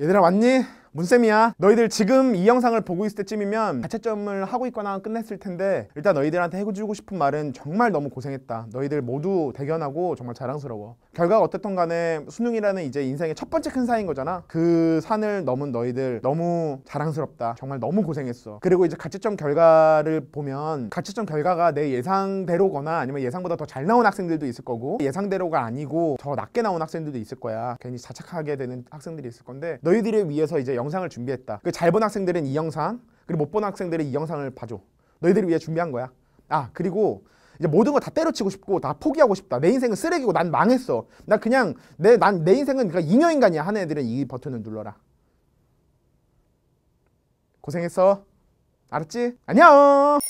얘들아 왔니? 문쌤이야 너희들 지금 이 영상을 보고 있을 때쯤이면 자체점을 하고 있거나 끝냈을 텐데 일단 너희들한테 해주고 싶은 말은 정말 너무 고생했다 너희들 모두 대견하고 정말 자랑스러워 결과가 어떻든 간에 수능이라는 이제 인생의 첫 번째 큰사인 거잖아 그 산을 넘은 너희들 너무 자랑스럽다 정말 너무 고생했어 그리고 이제 가채점 결과를 보면 가채점 결과가 내 예상대로거나 아니면 예상보다 더 잘 나온 학생들도 있을 거고 예상대로가 아니고 더 낮게 나온 학생들도 있을 거야 괜히 자책하게 되는 학생들이 있을 건데 너희들을 위해서 이제 영 영상을 준비했다. 그 잘 본 학생들은 이 영상, 그리고 못 본 학생들은 이 영상을 봐줘. 너희들을 위해 준비한 거야. 아, 그리고 이제 모든 걸다 때려치고 싶고 다 포기하고 싶다. 내 인생은 쓰레기고 난 망했어. 나 그냥 내 난 내 인생은 그러니까 잉여 인간이야 하는 애들은 이 버튼을 눌러라. 고생했어. 알았지? 안녕.